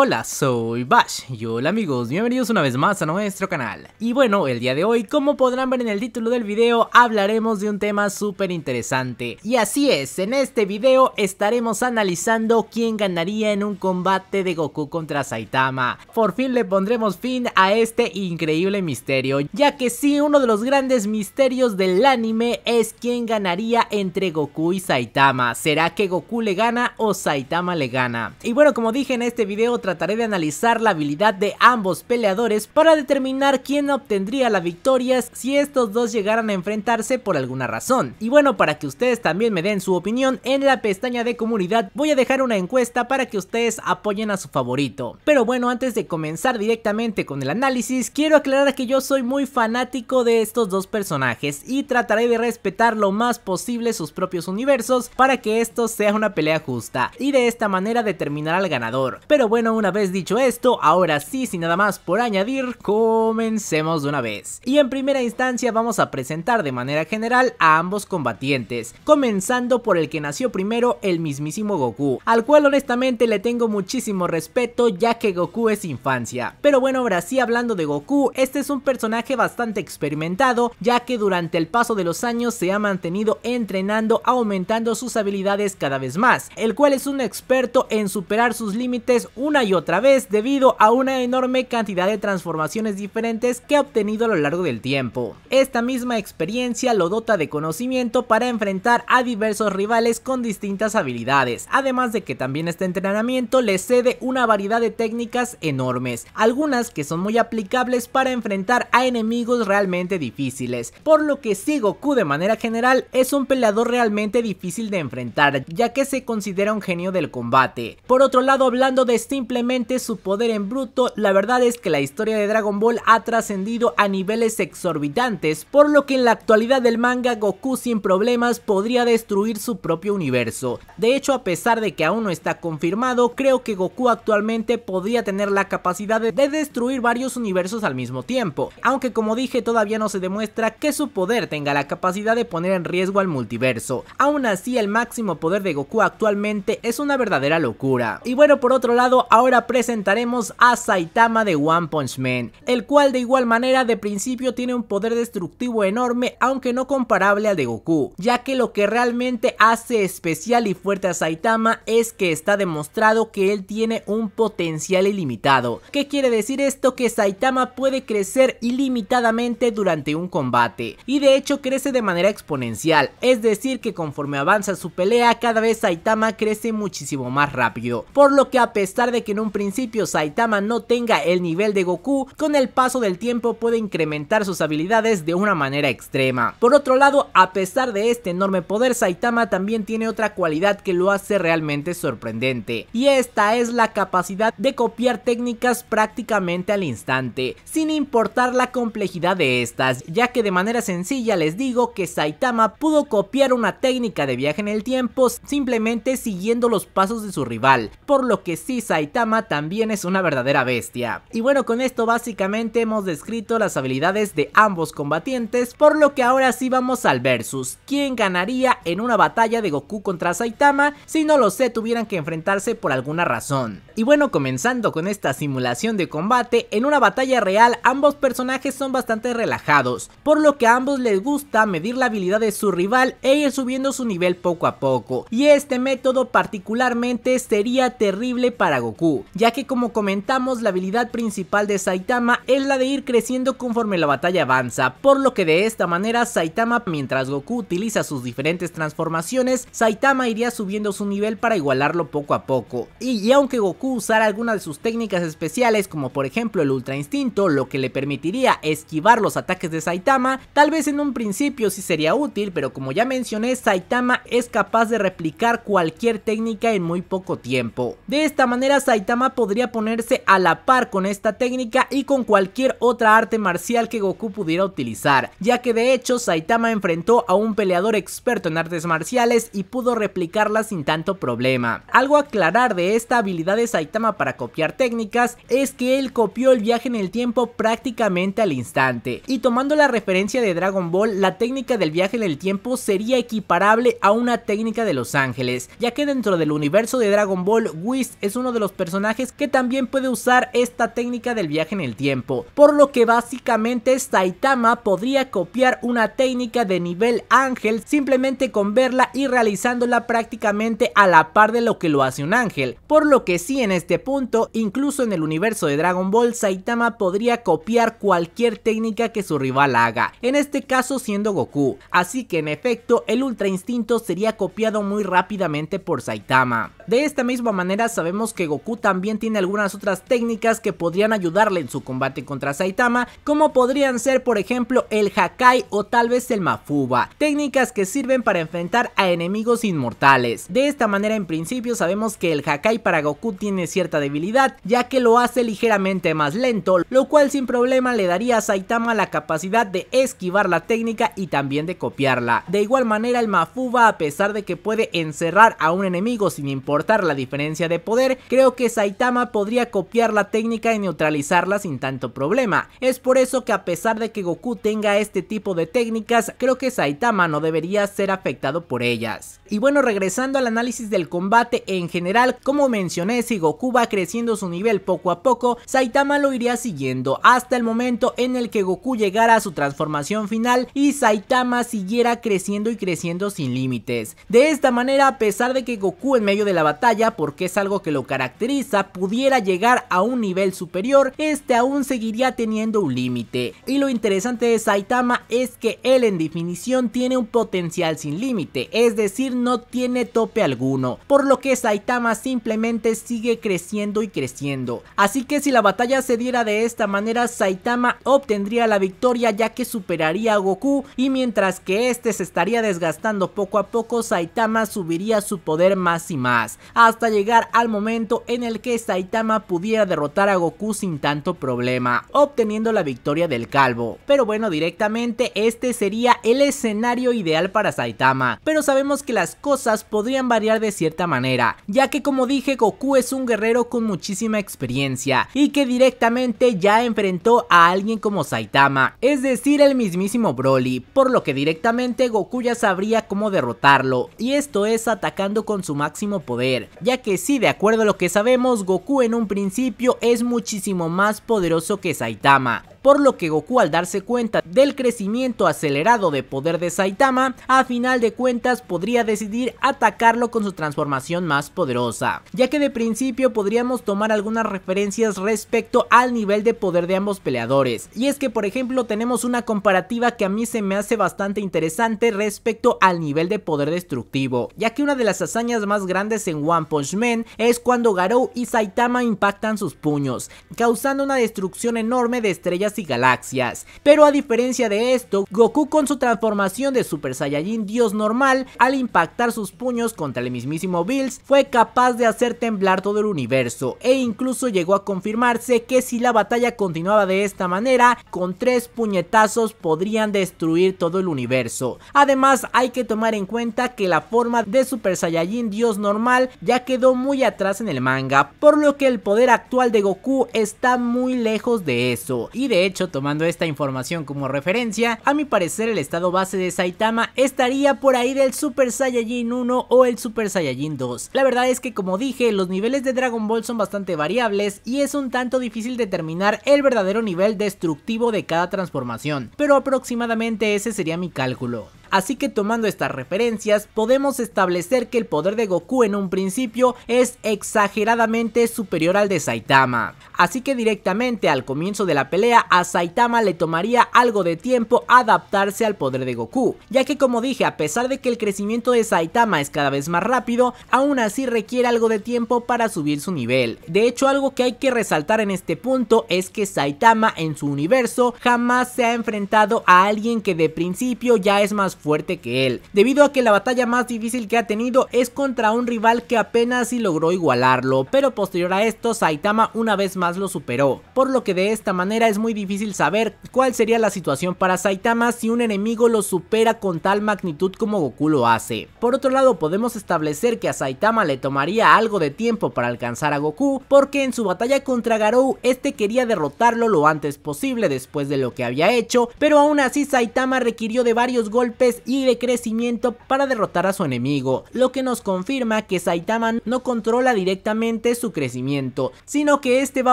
Hola, soy Bash y hola amigos, bienvenidos una vez más a nuestro canal. Y bueno, el día de hoy, como podrán ver en el título del video, hablaremos de un tema súper interesante. Y así es, en este video estaremos analizando quién ganaría en un combate de Goku contra Saitama. Por fin le pondremos fin a este increíble misterio, ya que sí, uno de los grandes misterios del anime es quién ganaría entre Goku y Saitama. ¿Será que Goku le gana o Saitama le gana? Y bueno, como dije en este video, trataré de analizar la habilidad de ambos peleadores para determinar quién obtendría la victoria si estos dos llegaran a enfrentarse por alguna razón. Y bueno, para que ustedes también me den su opinión, en la pestaña de comunidad voy a dejar una encuesta para que ustedes apoyen a su favorito. Pero bueno, antes de comenzar directamente con el análisis, quiero aclarar que yo soy muy fanático de estos dos personajes y trataré de respetar lo más posible sus propios universos para que esto sea una pelea justa y de esta manera determinar al ganador. Pero bueno, una vez dicho esto, ahora sí, sin nada más por añadir, comencemos de una vez. Y en primera instancia vamos a presentar de manera general a ambos combatientes, comenzando por el que nació primero, el mismísimo Goku, al cual honestamente le tengo muchísimo respeto ya que Goku es infancia. Pero bueno, ahora sí hablando de Goku, este es un personaje bastante experimentado ya que durante el paso de los años se ha mantenido entrenando aumentando sus habilidades cada vez más, el cual es un experto en superar sus límites una y y otra vez debido a una enorme cantidad de transformaciones diferentes que ha obtenido a lo largo del tiempo. Esta misma experiencia lo dota de conocimiento para enfrentar a diversos rivales con distintas habilidades, además de que también este entrenamiento le cede una variedad de técnicas enormes, algunas que son muy aplicables para enfrentar a enemigos realmente difíciles, por lo que si Goku de manera general es un peleador realmente difícil de enfrentar, ya que se considera un genio del combate. Por otro lado, hablando de Steam simplemente su poder en bruto, la verdad es que la historia de Dragon Ball ha trascendido a niveles exorbitantes, por lo que en la actualidad del manga Goku sin problemas podría destruir su propio universo. De hecho, a pesar de que aún no está confirmado, creo que Goku actualmente podría tener la capacidad de destruir varios universos al mismo tiempo, aunque como dije todavía no se demuestra que su poder tenga la capacidad de poner en riesgo al multiverso. Aún así, el máximo poder de Goku actualmente es una verdadera locura. Y bueno, por otro lado, ahora presentaremos a Saitama de One Punch Man, el cual de igual manera de principio tiene un poder destructivo enorme aunque no comparable al de Goku, ya que lo que realmente hace especial y fuerte a Saitama es que está demostrado que él tiene un potencial ilimitado. ¿Qué quiere decir esto? Que Saitama puede crecer ilimitadamente durante un combate, y de hecho crece de manera exponencial, es decir que conforme avanza su pelea cada vez Saitama crece muchísimo más rápido, por lo que a pesar de que que en un principio Saitama no tenga el nivel de Goku, con el paso del tiempo puede incrementar sus habilidades de una manera extrema. Por otro lado, a pesar de este enorme poder, Saitama también tiene otra cualidad que lo hace realmente sorprendente, y esta es la capacidad de copiar técnicas prácticamente al instante, sin importar la complejidad de estas, ya que de manera sencilla les digo que Saitama pudo copiar una técnica de viaje en el tiempo simplemente siguiendo los pasos de su rival, por lo que sí Saitama también es una verdadera bestia. Y bueno, con esto básicamente hemos descrito las habilidades de ambos combatientes, por lo que ahora sí vamos al versus. ¿Quién ganaría en una batalla de Goku contra Saitama si no lo sé tuvieran que enfrentarse por alguna razón? Y bueno, comenzando con esta simulación de combate, en una batalla real ambos personajes son bastante relajados, por lo que a ambos les gusta medir la habilidad de su rival e ir subiendo su nivel poco a poco, y este método particularmente sería terrible para Goku ya que como comentamos la habilidad principal de Saitama es la de ir creciendo conforme la batalla avanza, por lo que de esta manera Saitama mientras Goku utiliza sus diferentes transformaciones, Saitama iría subiendo su nivel para igualarlo poco a poco, y, aunque Goku usara alguna de sus técnicas especiales como por ejemplo el Ultra Instinto, lo que le permitiría esquivar los ataques de Saitama, tal vez en un principio sí sería útil, pero como ya mencioné, Saitama es capaz de replicar cualquier técnica en muy poco tiempo. De esta manera Saitama Saitama podría ponerse a la par con esta técnica y con cualquier otra arte marcial que Goku pudiera utilizar, ya que de hecho Saitama enfrentó a un peleador experto en artes marciales y pudo replicarla sin tanto problema. Algo a aclarar de esta habilidad de Saitama para copiar técnicas es que él copió el viaje en el tiempo prácticamente al instante, y tomando la referencia de Dragon Ball, la técnica del viaje en el tiempo sería equiparable a una técnica de Los Ángeles, ya que dentro del universo de Dragon Ball, Whis es uno de los personajes personajes que también puede usar esta técnica del viaje en el tiempo, por lo que básicamente Saitama podría copiar una técnica de nivel ángel simplemente con verla y realizándola prácticamente a la par de lo que lo hace un ángel, por lo que sí en este punto, incluso en el universo de Dragon Ball, Saitama podría copiar cualquier técnica que su rival haga, en este caso siendo Goku, así que en efecto el Ultra Instinto sería copiado muy rápidamente por Saitama. De esta misma manera sabemos que Goku también tiene algunas otras técnicas que podrían ayudarle en su combate contra Saitama, como podrían ser por ejemplo el Hakai o tal vez el Mafuba, técnicas que sirven para enfrentar a enemigos inmortales. De esta manera en principio sabemos que el Hakai para Goku tiene cierta debilidad, ya que lo hace ligeramente más lento, lo cual sin problema le daría a Saitama la capacidad de esquivar la técnica y también de copiarla. De igual manera el Mafuba a pesar de que puede encerrar a un enemigo sin importar la diferencia de poder, creo que Saitama podría copiar la técnica y neutralizarla sin tanto problema. Es por eso que a pesar de que Goku tenga este tipo de técnicas, creo que Saitama no debería ser afectado por ellas. Y bueno, regresando al análisis del combate en general, como mencioné, si Goku va creciendo su nivel poco a poco, Saitama lo iría siguiendo hasta el momento en el que Goku llegara a su transformación final y Saitama siguiera creciendo y creciendo sin límites. De esta manera, a pesar de que Goku en medio de la batalla porque es algo que lo caracteriza, pudiera llegar a un nivel superior, este aún seguiría teniendo un límite. Y lo interesante de Saitama es que él en definición tiene un potencial sin límite, es decir, no tiene tope alguno, por lo que Saitama simplemente sigue creciendo y creciendo. Así que si la batalla se diera de esta manera, Saitama obtendría la victoria ya que superaría a Goku y mientras que este se estaría desgastando poco a poco, Saitama subiría su poder más y más hasta llegar al momento en el que Saitama pudiera derrotar a Goku sin tanto problema, obteniendo la victoria del calvo. Pero bueno, directamente este sería el escenario ideal para Saitama, pero sabemos que las cosas podrían variar de cierta manera, ya que como dije Goku es un guerrero con muchísima experiencia y que directamente ya enfrentó a alguien como Saitama, es decir el mismísimo Broly, por lo que directamente Goku ya sabría cómo derrotarlo, y esto es atacando con su máximo poder ya que sí, de acuerdo a lo que sabemos, Goku en un principio es muchísimo más poderoso que Saitama, por lo que Goku al darse cuenta del crecimiento acelerado de poder de Saitama, a final de cuentas podría decidir atacarlo con su transformación más poderosa, ya que de principio podríamos tomar algunas referencias respecto al nivel de poder de ambos peleadores, y es que por ejemplo tenemos una comparativa que a mí se me hace bastante interesante respecto al nivel de poder destructivo, ya que una de las hazañas más grandes en One Punch Man es cuando Garou y Saitama impactan sus puños, causando una destrucción enorme de estrellas y galaxias. Pero a diferencia de esto, Goku con su transformación de Super Saiyajin Dios normal, al impactar sus puños contra el mismísimo Bills, fue capaz de hacer temblar todo el universo e incluso llegó a confirmarse que si la batalla continuaba de esta manera, con tres puñetazos podrían destruir todo el universo. Además hay que tomar en cuenta que la forma de Super Saiyajin Dios normal ya quedó muy atrás en el manga, por lo que el poder actual de Goku está muy lejos de eso. Y de hecho, tomando esta información como referencia, a mi parecer el estado base de Saitama estaría por ahí del Super Saiyajin 1 o el Super Saiyajin 2. La verdad es que como dije, los niveles de Dragon Ball son bastante variables y es un tanto difícil determinar el verdadero nivel destructivo de cada transformación, pero aproximadamente ese sería mi cálculo. Así que tomando estas referencias, podemos establecer que el poder de Goku en un principio es exageradamente superior al de Saitama. Así que directamente al comienzo de la pelea a Saitama le tomaría algo de tiempo adaptarse al poder de Goku, ya que como dije, a pesar de que el crecimiento de Saitama es cada vez más rápido, aún así requiere algo de tiempo para subir su nivel. De hecho, algo que hay que resaltar en este punto es que Saitama en su universo jamás se ha enfrentado a alguien que de principio ya es más fuerte que él, debido a que la batalla más difícil que ha tenido es contra un rival que apenas si logró igualarlo, pero posterior a esto Saitama una vez más lo superó, por lo que de esta manera es muy difícil saber cuál sería la situación para Saitama si un enemigo lo supera con tal magnitud como Goku lo hace. Por otro lado podemos establecer que a Saitama le tomaría algo de tiempo para alcanzar a Goku, porque en su batalla contra Garou este quería derrotarlo lo antes posible después de lo que había hecho, pero aún así Saitama requirió de varios golpes y de crecimiento para derrotar a su enemigo, lo que nos confirma que Saitama no controla directamente su crecimiento, sino que este va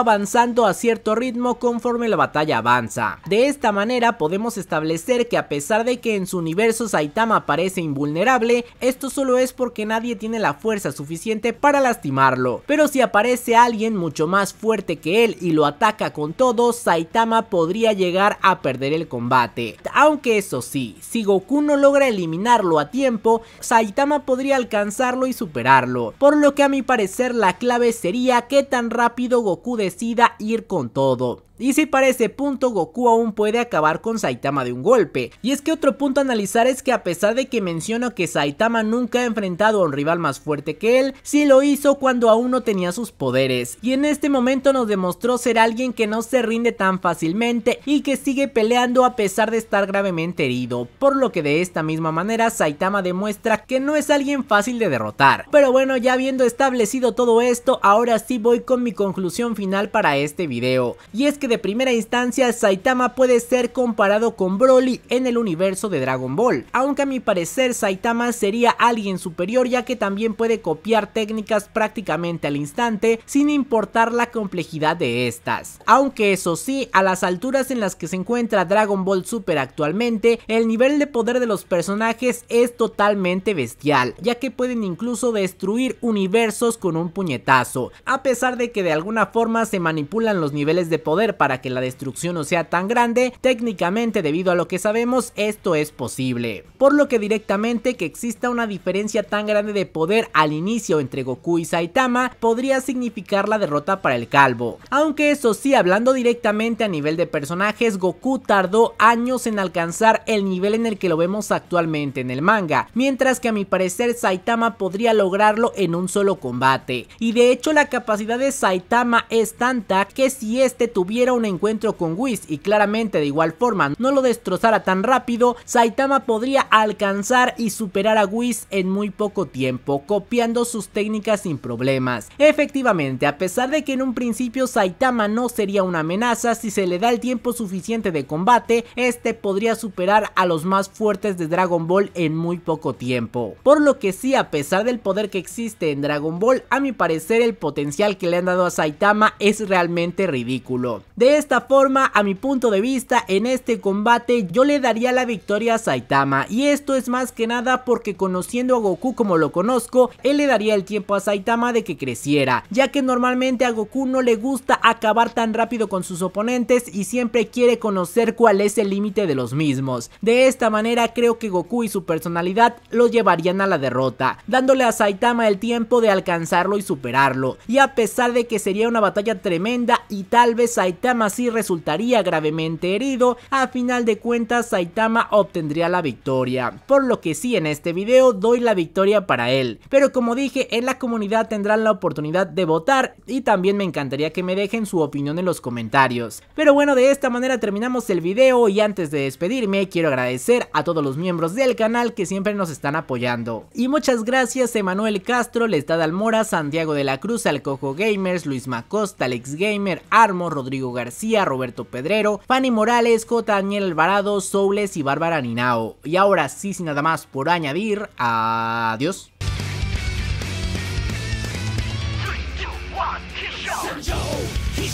avanzando a cierto ritmo conforme la batalla avanza. De esta manera podemos establecer que a pesar de que en su universo Saitama parece invulnerable, esto solo es porque nadie tiene la fuerza suficiente para lastimarlo, pero si aparece alguien mucho más fuerte que él y lo ataca con todo, Saitama podría llegar a perder el combate. Aunque eso sí, si Goku no logra eliminarlo a tiempo, Saitama podría alcanzarlo y superarlo, por lo que a mi parecer la clave sería qué tan rápido Goku decida ir con todo. Y si para ese punto Goku aún puede acabar con Saitama de un golpe. Y es que otro punto a analizar es que a pesar de que menciono que Saitama nunca ha enfrentado a un rival más fuerte que él, sí lo hizo cuando aún no tenía sus poderes. Y en este momento nos demostró ser alguien que no se rinde tan fácilmente y que sigue peleando a pesar de estar gravemente herido. Por lo que de esta misma manera Saitama demuestra que no es alguien fácil de derrotar. Pero bueno, ya habiendo establecido todo esto, ahora sí voy con mi conclusión final para este video. Y es que de primera instancia Saitama puede ser comparado con Broly en el universo de Dragon Ball, aunque a mi parecer Saitama sería alguien superior ya que también puede copiar técnicas prácticamente al instante sin importar la complejidad de estas. Aunque eso sí, a las alturas en las que se encuentra Dragon Ball Super actualmente, el nivel de poder de los personajes es totalmente bestial, ya que pueden incluso destruir universos con un puñetazo, a pesar de que de alguna forma se manipulan los niveles de poder para que la destrucción no sea tan grande, técnicamente debido a lo que sabemos esto es posible. Por lo que directamente que exista una diferencia tan grande de poder al inicio entre Goku y Saitama podría significar la derrota para el calvo. Aunque eso sí, hablando directamente a nivel de personajes, Goku tardó años en alcanzar el nivel en el que lo vemos actualmente en el manga, mientras que a mi parecer Saitama podría lograrlo en un solo combate. Y de hecho la capacidad de Saitama es tanta que si este tuviera un encuentro con Whis y claramente de igual forma no lo destrozara tan rápido, Saitama podría alcanzar y superar a Whis en muy poco tiempo, copiando sus técnicas sin problemas. Efectivamente, a pesar de que en un principio Saitama no sería una amenaza, si se le da el tiempo suficiente de combate, este podría superar a los más fuertes de Dragon Ball en muy poco tiempo. Por lo que sí, a pesar del poder que existe en Dragon Ball, a mi parecer el potencial que le han dado a Saitama es realmente ridículo. De esta forma, a mi punto de vista, en este combate yo le daría la victoria a Saitama y esto es más que nada porque conociendo a Goku como lo conozco, él le daría el tiempo a Saitama de que creciera, ya que normalmente a Goku no le gusta acabar tan rápido con sus oponentes y siempre quiere conocer cuál es el límite de los mismos. De esta manera creo que Goku y su personalidad lo llevarían a la derrota, dándole a Saitama el tiempo de alcanzarlo y superarlo. Y a pesar de que sería una batalla tremenda y tal vez Saitama si resultaría gravemente herido, a final de cuentas Saitama obtendría la victoria, por lo que sí en este video doy la victoria para él, pero como dije en la comunidad tendrán la oportunidad de votar y también me encantaría que me dejen su opinión en los comentarios. Pero bueno de esta manera terminamos el video y antes de despedirme quiero agradecer a todos los miembros del canal que siempre nos están apoyando. Y muchas gracias Emanuel Castro, Lestad Almora, Santiago de la Cruz, Alcojo Gamers, Luis Macosta, Alex Gamer, Armo, Rodrigo García, Roberto Pedrero, Fanny Morales, J. Daniel Alvarado, Soules y Bárbara Ninao. Y ahora sí, sin nada más por añadir, adiós.